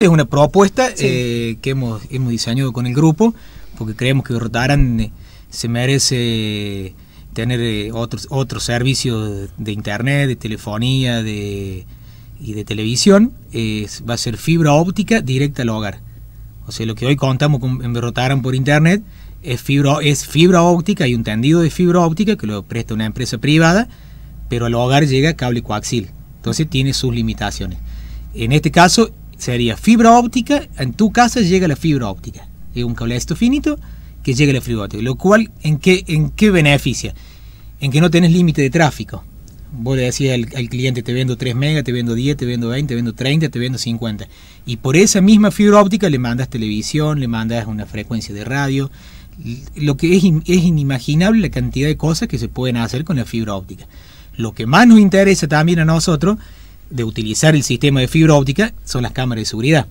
Es una propuesta eh, que hemos, diseñado con el grupo, porque creemos que Rotarán eh, se merece eh, tener otros, servicios de internet, de telefonía y de televisión. va a ser fibra óptica directa al hogar. O sea, lo que hoy contamos con, en por internet es fibra, es fibra óptica y un tendido de fibra óptica que lo presta una empresa privada, pero al hogar llega cable coaxil. Entonces tiene sus limitaciones. En este caso, sería fibra óptica, en tu casa llega la fibra óptica, Es un cable esto finito que llega la fibra óptica, lo cual en qué, en qué beneficia, en que no tenés límite de tráfico. Vos le decís al, cliente, te vendo 3 megas, te vendo 10, te vendo 20, te vendo 30, te vendo 50. Y por esa misma fibra óptica le mandas televisión, le mandas una frecuencia de radio. Lo que es, es inimaginable la cantidad de cosas que se pueden hacer con la fibra óptica. Lo que más nos interesa también a nosotros de utilizar el sistema de fibra óptica son las cámaras de seguridad.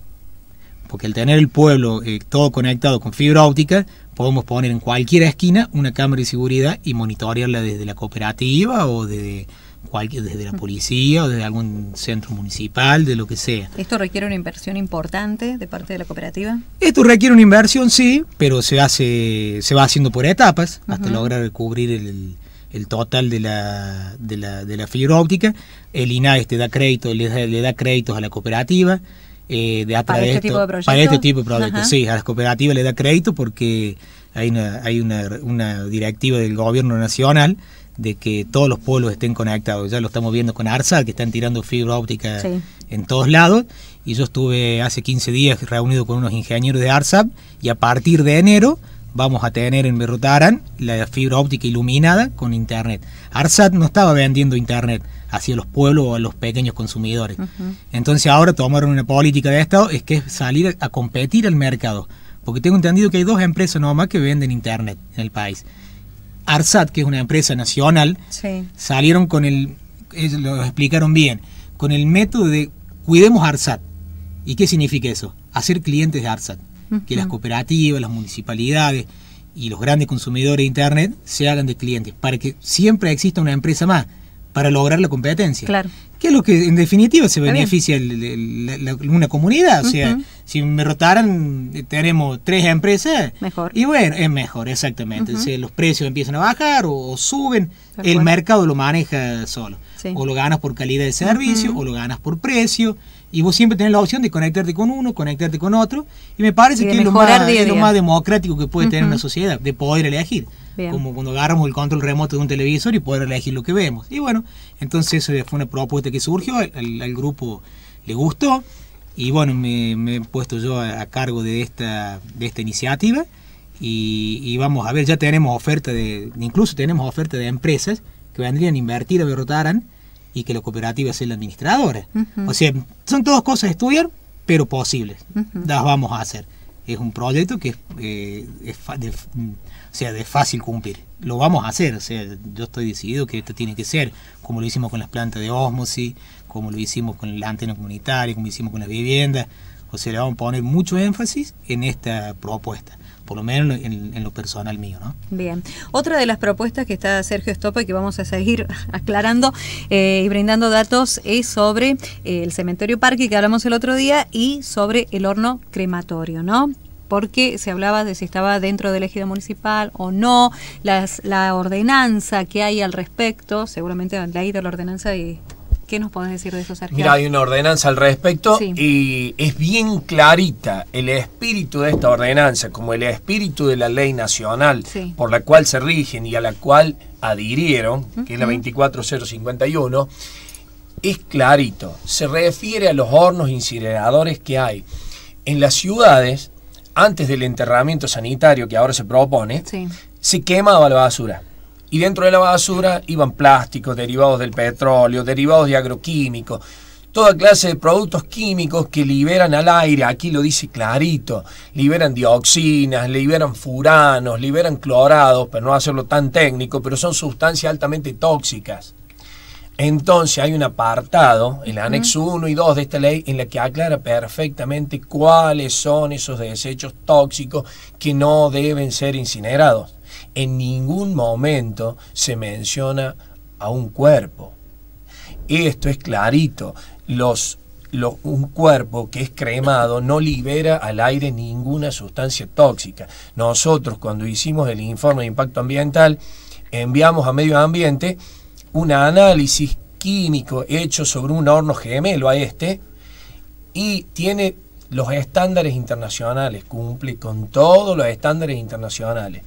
Porque al tener el pueblo eh, todo conectado con fibra óptica, podemos poner en cualquier esquina una cámara de seguridad y monitorearla desde la cooperativa o desde, cualquier, desde la policía o desde algún centro municipal, de lo que sea. ¿Esto requiere una inversión importante de parte de la cooperativa? Esto requiere una inversión, sí, pero se, hace, se va haciendo por etapas hasta lograr cubrir el, el total de la, de la, fibra óptica. El INAE te da crédito, le, da, créditos a la cooperativa. Eh, de, ¿Para, este, este tipo de ¿Para, este tipo de proyectos? sí. A las cooperativas le da crédito porque hay, una, hay una, directiva del gobierno nacional de que todos los pueblos estén conectados. Ya lo estamos viendo con ARSA, que están tirando fibra óptica en todos lados. Y yo estuve hace 15 días reunido con unos ingenieros de Arsa y a partir de enero vamos a tener en Berrotarán la fibra óptica iluminada con internet. ARSAT no estaba vendiendo internet hacia los pueblos o a los pequeños consumidores. Entonces ahora tomaron una política de Estado, es que es salir a competir al mercado. Porque tengo entendido que hay dos empresas nomás que venden internet en el país. ARSAT, que es una empresa nacional, salieron con el, ellos lo explicaron bien, con el método de cuidemos ARSAT. ¿Y qué significa eso? Hacer clientes de ARSAT que las cooperativas, las municipalidades y los grandes consumidores de Internet se hagan de clientes, para que siempre exista una empresa más para lograr la competencia. Claro. Que es lo que en definitiva se beneficia el, una comunidad, o sea, si me rotaran, eh, tenemos tres empresas. Mejor. Y bueno, es mejor, exactamente. si los precios empiezan a bajar o, suben, el mercado lo maneja solo. O lo ganas por calidad de servicio, o lo ganas por precio. Y vos siempre tenés la opción de conectarte con uno, conectarte con otro. Y me parece que es lo, más, democrático que puede tener una sociedad, de poder elegir. Como cuando agarramos el control remoto de un televisor y poder elegir lo que vemos. Y bueno, entonces eh, fue una propuesta que surgió, el al grupo le gustó. Y bueno, me, he puesto yo a, cargo de esta, de esta iniciativa y, vamos a ver, ya tenemos oferta de, incluso tenemos oferta de empresas que vendrían a invertir a rotar y que la cooperativa sea la administradora. O sea, son todas cosas a estudiar, pero posibles. Las vamos a hacer es un proyecto que es, eh, de, sea, de fácil cumplir. Lo vamos a hacer, o sea, yo estoy decidido que esto tiene que ser, como lo hicimos con las plantas de osmosis, como lo hicimos con la antena comunitaria, como lo hicimos con las viviendas. O sea, le vamos a poner mucho énfasis en esta propuesta por lo menos en, lo personal mío. ¿no? Bien. Otra de las propuestas que está Sergio Estopa y que vamos a seguir aclarando eh, y brindando datos es sobre eh, el cementerio parque que hablamos el otro día y sobre el horno crematorio, ¿no? porque se hablaba de si estaba dentro del ejido municipal o no, las, la ordenanza que hay al respecto, seguramente ley de la ordenanza y ¿Qué nos podés decir de eso, Sergio? Mira, hay una ordenanza al respecto y es bien clarita. El espíritu de esta ordenanza, como el espíritu de la ley nacional por la cual se rigen y a la cual adhirieron, que es la 24051, es clarito. Se refiere a los hornos incineradores que hay en las ciudades antes del enterramiento sanitario que ahora se propone. Sí. Se quemaba la basura. Y dentro de la basura iban plásticos, derivados del petróleo, derivados de agroquímicos, toda clase de productos químicos que liberan al aire, aquí lo dice clarito, liberan dioxinas, liberan furanos, liberan clorados, pero no hacerlo tan técnico, pero son sustancias altamente tóxicas. Entonces hay un apartado, el anexo 1 y 2 de esta ley, en la que aclara perfectamente cuáles son esos desechos tóxicos que no deben ser incinerados en ningún momento se menciona a un cuerpo. Esto es clarito. un cuerpo que es cremado no libera al aire ninguna sustancia tóxica. Nosotros cuando hicimos el informe de impacto ambiental, enviamos a medio ambiente un análisis químico hecho sobre un horno gemelo a este y tiene los estándares internacionales, cumple con todos los estándares internacionales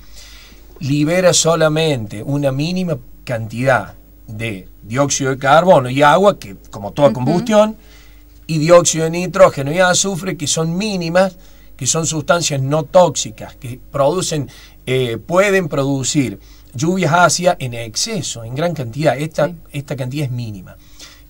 libera solamente una mínima cantidad de dióxido de carbono y agua, que como toda combustión, y dióxido de nitrógeno y azufre, que son mínimas, que son sustancias no tóxicas, que producen, eh, pueden producir lluvias ácidas en exceso, en gran cantidad. Esta, esta cantidad es mínima.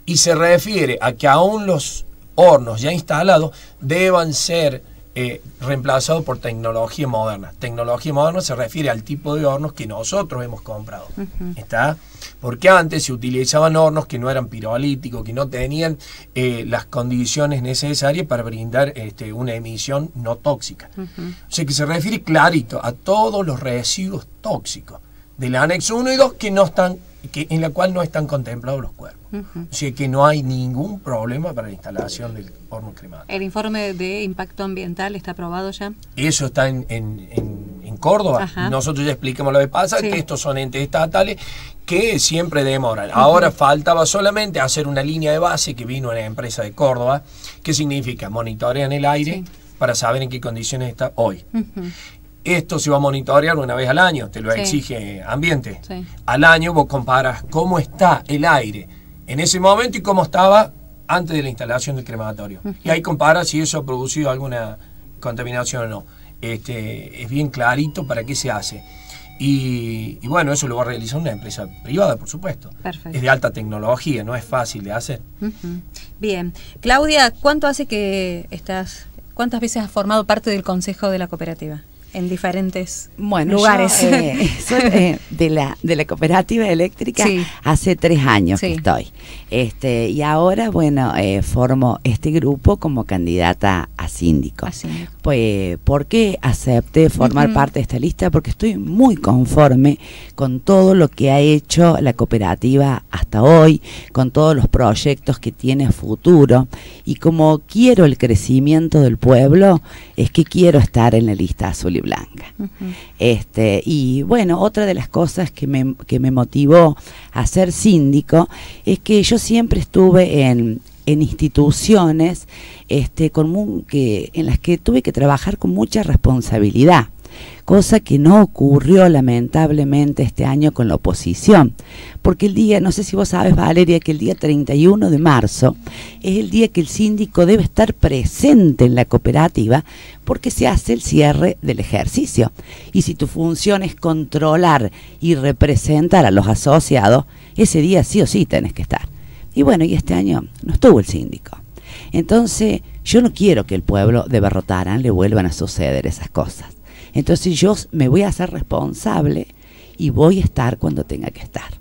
Y se refiere a que aún los hornos ya instalados deban ser eh, reemplazado por tecnología moderna. Tecnología moderna se refiere al tipo de hornos que nosotros hemos comprado. ¿Está? Porque antes se utilizaban hornos que no eran pirolíticos, que no tenían eh, las condiciones necesarias para brindar este, una emisión no tóxica. O sea que se refiere clarito a todos los residuos tóxicos del anexo 1 y 2 que no están, que, en la cual no están contemplados los cuerpos. Así que no hay ningún problema para la instalación del horno cremado. ¿El informe de impacto ambiental está aprobado ya? Eso está en, Córdoba. Nosotros ya explicamos lo que pasa, que estos son entes estatales que siempre demoran. Ahora faltaba solamente hacer una línea de base que vino la empresa de Córdoba, que significa monitorean el aire para saber en qué condiciones está hoy. Esto se va a monitorear una vez al año, te lo exige ambiente. Al año vos comparas cómo está el aire en ese momento y cómo estaba antes de la instalación del crematorio. Y ahí compara si eso ha producido alguna contaminación o no. Este, es bien clarito para qué se hace. Y, bueno, eso lo va a realizar una empresa privada, por supuesto. Perfecto. Es de alta tecnología, no es fácil de hacer. Bien. Claudia, ¿cuánto hace que estás, cuántas veces has formado parte del consejo de la cooperativa? en diferentes lugares. Eh, soy, eh, de, la, de la cooperativa eléctrica hace tres años que estoy. Este, y ahora, bueno, eh, formo este grupo como candidata a síndico. Pues, ¿Por qué acepté formar parte de esta lista? Porque estoy muy conforme con todo lo que ha hecho la cooperativa hasta hoy, con todos los proyectos que tiene futuro. Y como quiero el crecimiento del pueblo, es que quiero estar en la lista azul blanca. este, y bueno, otra de las cosas que me, que me motivó a ser síndico es que yo siempre estuve en, en instituciones este, común que, en las que tuve que trabajar con mucha responsabilidad cosa que no ocurrió lamentablemente este año con la oposición, porque el día, no sé si vos sabes Valeria, que el día 31 de marzo es el día que el síndico debe estar presente en la cooperativa porque se hace el cierre del ejercicio. Y si tu función es controlar y representar a los asociados, ese día sí o sí tenés que estar. Y bueno, y este año no estuvo el síndico. Entonces, yo no quiero que el pueblo de Barrotarán le vuelvan a suceder esas cosas. Entonces yo me voy a hacer responsable y voy a estar cuando tenga que estar.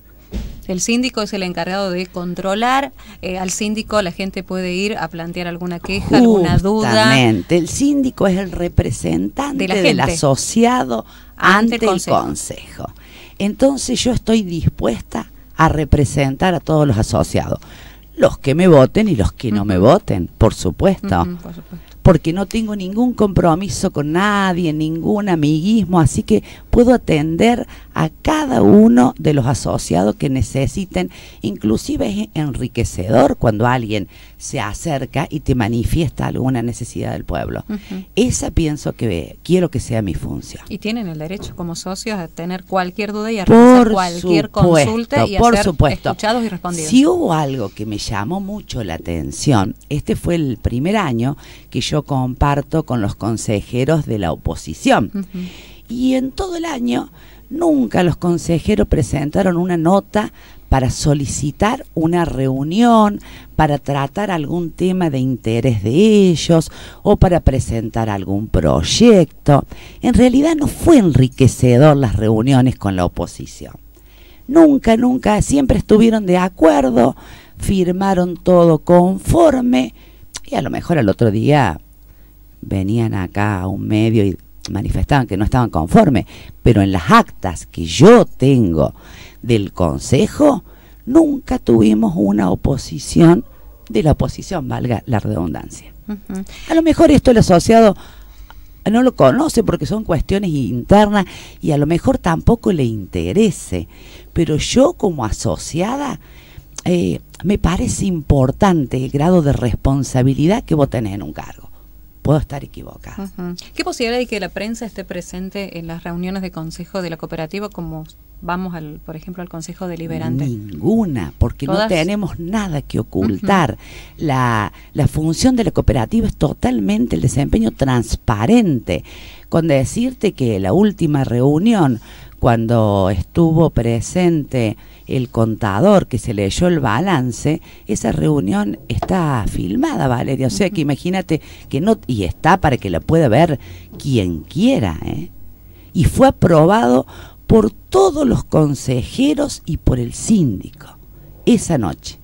El síndico es el encargado de controlar. Eh, al síndico la gente puede ir a plantear alguna queja, alguna duda. El síndico es el representante del asociado ante, el, consejo. Entonces yo estoy dispuesta a representar a todos los asociados. Los que me voten y los que no me voten, por supuesto porque no tengo ningún compromiso con nadie, ningún amiguismo, así que puedo atender a cada uno de los asociados que necesiten. Inclusive es enriquecedor cuando alguien se acerca y te manifiesta alguna necesidad del pueblo. Esa pienso que quiero que sea mi función. Y tienen el derecho como socios a tener cualquier duda y a por cualquier consulta y por a ser supuesto. escuchados y respondidos. Si hubo algo que me llamó mucho la atención, este fue el primer año que yo comparto con los consejeros de la oposición y en todo el año nunca los consejeros presentaron una nota para solicitar una reunión, para tratar algún tema de interés de ellos o para presentar algún proyecto. En realidad no fue enriquecedor las reuniones con la oposición. Nunca, nunca, siempre estuvieron de acuerdo, firmaron todo conforme y a lo mejor al otro día venían acá a un medio y manifestaban que no estaban conformes, pero en las actas que yo tengo del Consejo, nunca tuvimos una oposición de la oposición, valga la redundancia. A lo mejor esto el asociado no lo conoce porque son cuestiones internas y a lo mejor tampoco le interese, pero yo como asociada eh, me parece importante el grado de responsabilidad que vos tenés en un cargo puedo estar equivocada. ¿Qué posibilidad hay que la prensa esté presente en las reuniones de consejo de la cooperativa como vamos, al, por ejemplo, al Consejo Deliberante? Ninguna, porque no tenemos nada que ocultar. la, la función de la cooperativa es totalmente el desempeño transparente. Con decirte que la última reunión cuando estuvo presente el contador que se leyó el balance, esa reunión está filmada, Valeria. O sea que imagínate que no, y está para que la pueda ver quien quiera. ¿eh? Y fue aprobado por todos los consejeros y por el síndico esa noche.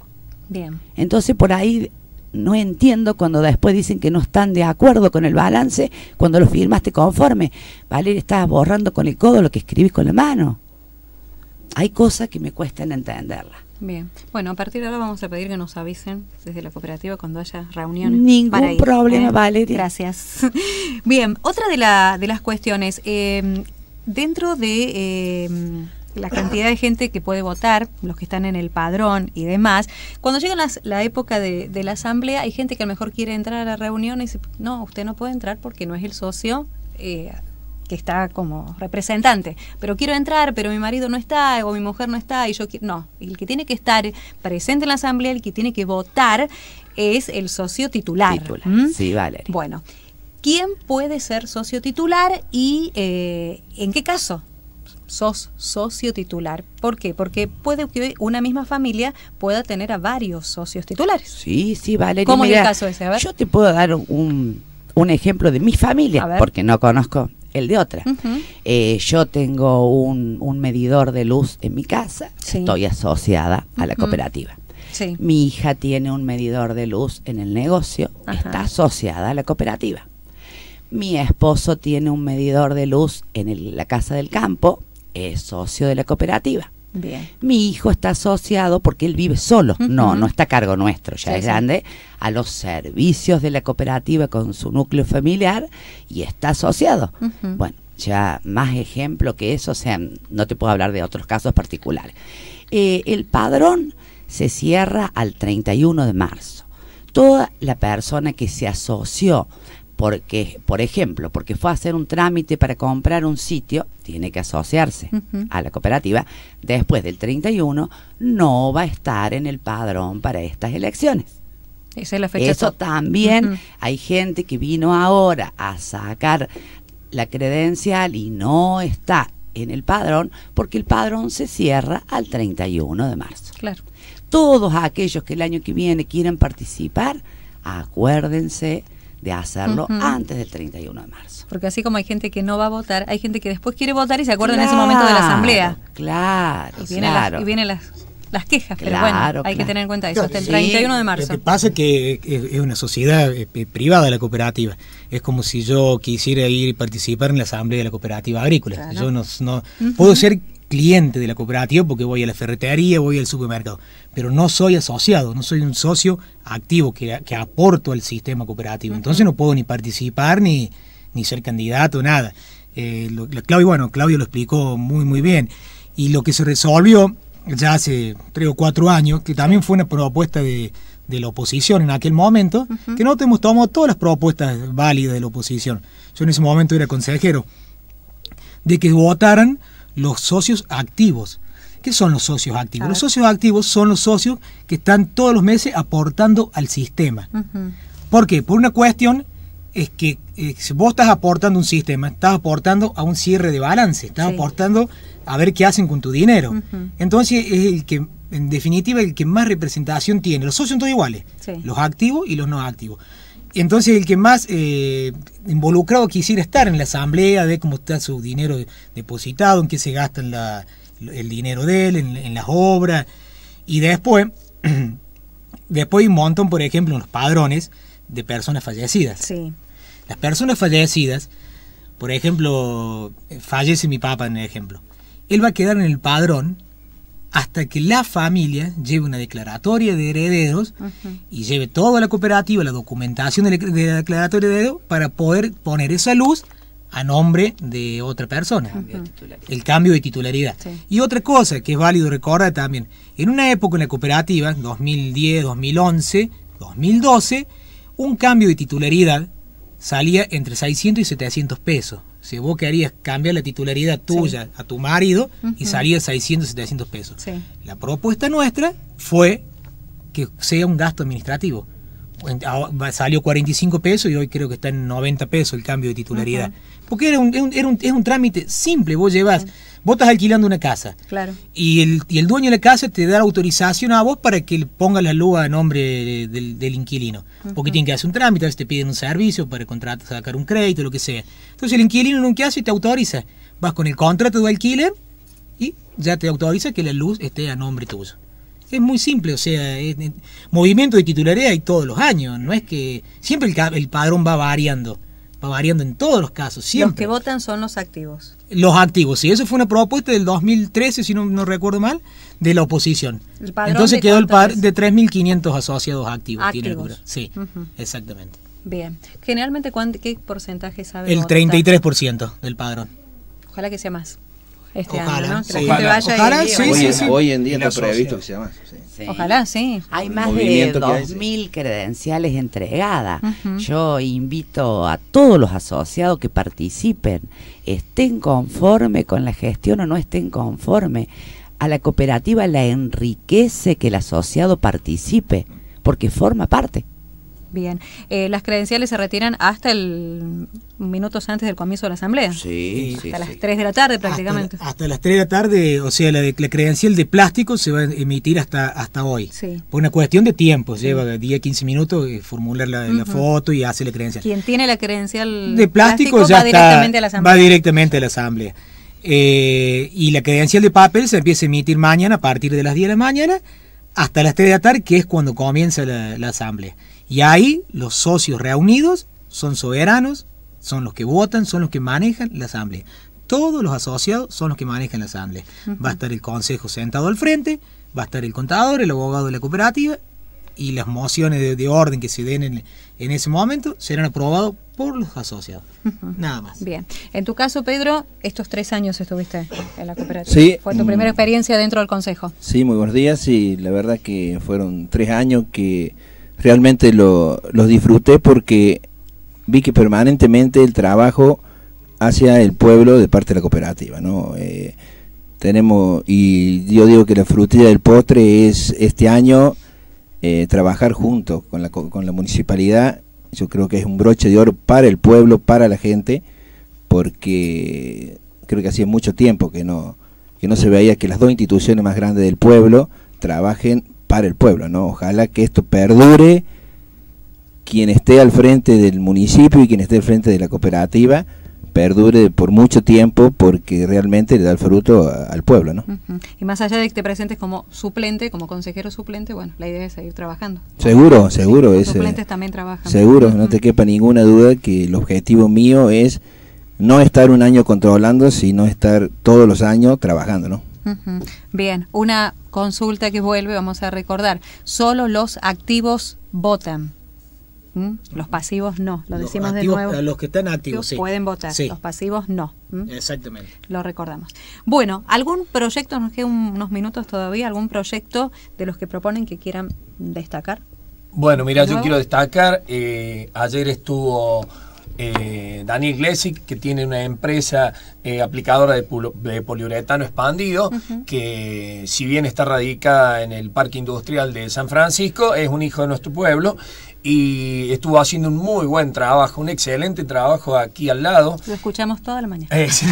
Bien. Entonces por ahí no entiendo cuando después dicen que no están de acuerdo con el balance cuando lo firmaste conforme. Valeria, estás borrando con el codo lo que escribís con la mano. Hay cosas que me cuestan entenderlas. Bien, bueno, a partir de ahora vamos a pedir que nos avisen desde la cooperativa cuando haya reuniones. Ningún problema, ¿eh? vale Gracias. Bien, otra de, la, de las cuestiones, eh, dentro de... Eh, la cantidad de gente que puede votar, los que están en el padrón y demás, cuando llega la época de, la asamblea hay gente que a lo mejor quiere entrar a la reunión y dice, no, usted no puede entrar porque no es el socio. Eh, que está como representante, pero quiero entrar, pero mi marido no está o mi mujer no está y yo No, el que tiene que estar presente en la asamblea, el que tiene que votar es el socio titular. ¿Mm? Sí, vale Bueno, ¿quién puede ser socio titular y eh, en qué caso? sos socio titular. ¿Por qué? Porque puede que una misma familia pueda tener a varios socios titulares. Sí, sí, vale ¿Cómo es el caso ese? Yo te puedo dar un, ejemplo de mi familia, porque no conozco el de otra. Eh, yo tengo un, medidor de luz en mi casa, estoy asociada a la cooperativa. Mi hija tiene un medidor de luz en el negocio, está asociada a la cooperativa. Mi esposo tiene un medidor de luz en la casa del campo, es socio de la cooperativa. Bien. Mi hijo está asociado porque él vive solo, no, no está a cargo nuestro, ya es grande, a los servicios de la cooperativa con su núcleo familiar y está asociado. Bueno, ya más ejemplo que eso, o sea, no te puedo hablar de otros casos particulares. Eh, el padrón se cierra al 31 de marzo. Toda la persona que se asoció porque, por ejemplo, porque fue a hacer un trámite para comprar un sitio, tiene que asociarse a la cooperativa, después del 31 no va a estar en el padrón para estas elecciones. Esa es la fecha. Eso también hay gente que vino ahora a sacar la credencial y no está en el padrón porque el padrón se cierra al 31 de marzo. Claro. Todos aquellos que el año que viene quieran participar, acuérdense de hacerlo antes del 31 de marzo. Porque así como hay gente que no va a votar, hay gente que después quiere votar y se acuerda en ese momento de la asamblea. Claro, y claro. vienen las, quejas, pero bueno, hay que tener en cuenta eso hasta el 31 de marzo. Lo que pasa es que eh, es una sociedad eh, privada la cooperativa. Es como si yo quisiera ir y participar en la asamblea de la cooperativa agrícola. Yo no, no puedo ser cliente de la cooperativa porque voy a la ferretería, voy al supermercado, pero no soy asociado, no soy un socio activo que, que aporto al sistema cooperativo. Entonces no puedo ni participar ni, ser candidato, nada. Eh, Claudio, bueno, Claudio lo explicó muy, muy bien. Y lo que se resolvió ya hace tres o cuatro años, que también fue una propuesta de, la oposición en aquel momento, que no tenemos todas las propuestas válidas de la oposición. Yo en ese momento era consejero, de que votaran los socios activos. ¿Qué son los socios activos? Los socios activos son los socios que están todos los meses aportando al sistema. ¿Por qué? Por una cuestión es que eh, vos estás aportando un sistema, estás aportando a un cierre de balance, estás aportando a ver qué hacen con tu dinero. Entonces es el que, en definitiva, el que más representación tiene. Los socios son todos iguales, los activos y los no activos entonces el que más eh, involucrado quisiera estar en la asamblea, ver cómo está su dinero depositado, en qué se gasta el dinero de él, en, las obras. Y después, después un montón, por ejemplo, en los padrones de personas fallecidas. Sí. Las personas fallecidas, por ejemplo, fallece mi papá en el ejemplo. Él va a quedar en el padrón hasta que la familia lleve una declaratoria de herederos y lleve toda la cooperativa, la documentación de la declaratoria de herederos para poder poner esa luz a nombre de otra persona. El cambio de titularidad. Y otra cosa que es válido recordar también, en una época en la cooperativa, 2010, 2011, 2012, un cambio de titularidad salía entre 600 y 700 pesos. Si vos querías cambiar la titularidad tuya a tu marido y salía 600, 700 pesos. La propuesta nuestra fue que sea un gasto administrativo. Ah, salió 45 pesos y hoy creo que está en 90 pesos el cambio de titularidad. Porque es un trámite simple, vos llevas... Mm. Vos estás alquilando una casa. Claro. Y el, dueño de la casa te da la autorización a vos para que ponga la luz a nombre del, inquilino. Porque tienen que hacer un trámite, a veces te piden un servicio para contratar, sacar un crédito, lo que sea. Entonces el inquilino nunca que hace te autoriza. Vas con el contrato de alquiler y ya te autoriza que la luz esté a nombre tuyo. Es muy simple, o sea, movimiento de titularidad hay todos los años, no es que siempre el padrón va variando variando en todos los casos, siempre. Los que votan son los activos. Los activos, sí, eso fue una propuesta del 2013, si no, no recuerdo mal, de la oposición. Entonces quedó el par de 3.500 asociados activos, tiene el cura. Sí, exactamente. Bien, generalmente, ¿qué porcentaje sabe? El 33% del padrón. Ojalá que sea más. Este Ojalá, Que la vaya hoy, en día está previsto que se llama. Ojalá, sí. Hay más de 2.000 credenciales entregadas. Yo invito a todos los asociados que participen, estén conforme con la gestión o no estén conforme. A la cooperativa la enriquece que el asociado participe, porque forma parte. Bien, eh, las credenciales se retiran hasta el minutos antes del comienzo de la asamblea. Sí, hasta las 3 de la tarde prácticamente. Hasta, las 3 de la tarde, o sea, la, credencial de plástico se va a emitir hasta, hasta hoy. Sí. Por una cuestión de tiempo, lleva 10, 15 minutos eh, formular la, foto y hace la credencial. Quien tiene la credencial de plástico, ya va directamente a la asamblea. Va directamente a la asamblea. Eh, y la credencial de papel se empieza a emitir mañana a partir de las 10 de la mañana hasta las 3 de la tarde, que es cuando comienza la asamblea. Y ahí los socios reunidos son soberanos, son los que votan, son los que manejan la asamblea. Todos los asociados son los que manejan la asamblea. Va a estar el consejo sentado al frente, va a estar el contador, el abogado de la cooperativa y las mociones de, orden que se den en, ese momento serán aprobadas por los asociados. Nada más. Bien. En tu caso, Pedro, estos tres años estuviste en la cooperativa. Sí. Fue tu primera experiencia dentro del Consejo. Sí, muy buenos días. Y la verdad que fueron tres años que realmente los disfruté porque vi que permanentemente el trabajo hacia el pueblo de parte de la cooperativa, ¿no? Eh, tenemos, y yo digo que la frutilla del potre es este año eh, trabajar juntos con la, con la municipalidad, yo creo que es un broche de oro para el pueblo, para la gente, porque creo que hacía mucho tiempo que no, que no se veía que las dos instituciones más grandes del pueblo trabajen para el pueblo, ¿no? Ojalá que esto perdure quien esté al frente del municipio y quien esté al frente de la cooperativa perdure por mucho tiempo porque realmente le da el fruto al pueblo, ¿no? Y más allá de que te presentes como suplente, como consejero suplente, bueno, la idea es seguir trabajando. Seguro, seguro. los eh, suplentes también trabajan. Seguro, no te quepa ninguna duda que el objetivo mío es no estar un año controlando, sino estar todos los años trabajando, ¿no? Bien, una consulta que vuelve, vamos a recordar, solo los activos votan. ¿Mm? Los pasivos no, lo decimos de nuevo. Los que están activos pueden votar, los pasivos no. ¿Mm? Exactamente. Lo recordamos. Bueno, ¿algún proyecto, nos quedan unos minutos todavía, algún proyecto de los que proponen que quieran destacar? Bueno, mira, yo quiero destacar, eh, ayer estuvo eh, Daniel Glesic, que tiene una empresa eh, aplicadora de, poliuretano expandido, que si bien está radicada en el Parque Industrial de San Francisco, es un hijo de nuestro pueblo y estuvo haciendo un muy buen trabajo, un excelente trabajo aquí al lado. Lo escuchamos toda la mañana. Eh, sí,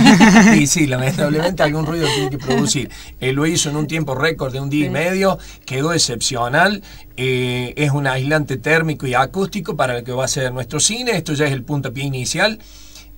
y sí, lamentablemente algún ruido tiene que producir. Eh, lo hizo en un tiempo récord de un día y medio, quedó excepcional. Eh, es un aislante térmico y acústico para el que va a ser nuestro cine. Esto ya es el punto pie inicial.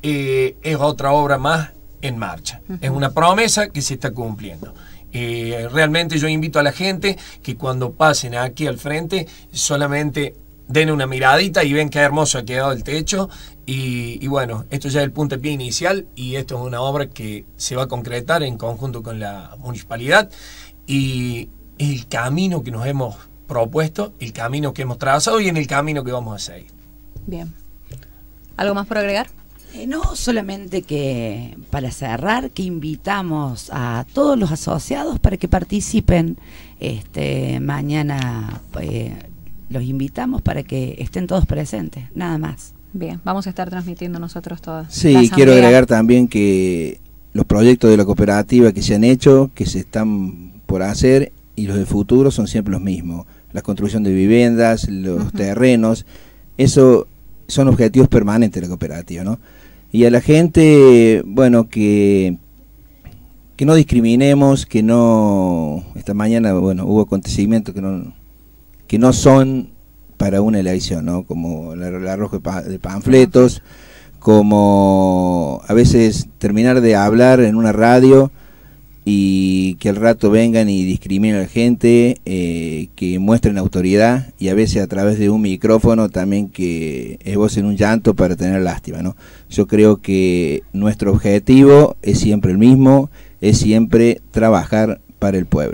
es otra obra más en marcha. Es una promesa que se está cumpliendo. realmente yo invito a la gente que cuando pasen aquí al frente solamente den una miradita y ven qué hermoso ha quedado el techo. Y, bueno, esto ya es el pie inicial y esto es una obra que se va a concretar en conjunto con la municipalidad. Y el camino que nos hemos propuesto, el camino que hemos trazado y en el camino que vamos a seguir. Bien. ¿Algo más por agregar? Eh, no, solamente que para cerrar, que invitamos a todos los asociados para que participen este, mañana. Eh, los invitamos para que estén todos presentes, nada más. Bien, vamos a estar transmitiendo nosotros todas. Sí, quiero agregar también que los proyectos de la cooperativa que se han hecho, que se están por hacer y los de futuro son siempre los mismos. La construcción de viviendas, los terrenos, eso son objetivos permanentes de la cooperativa, ¿no? Y a la gente, bueno, que, que no discriminemos, que no... Esta mañana, bueno, hubo acontecimientos que no que no son para una elección, ¿no? Como el arrojo de panfletos, como a veces terminar de hablar en una radio y que al rato vengan y discriminen a la gente, eh, que muestren autoridad y a veces a través de un micrófono también que esbocen un llanto para tener lástima. ¿no? Yo creo que nuestro objetivo es siempre el mismo, es siempre trabajar para el pueblo.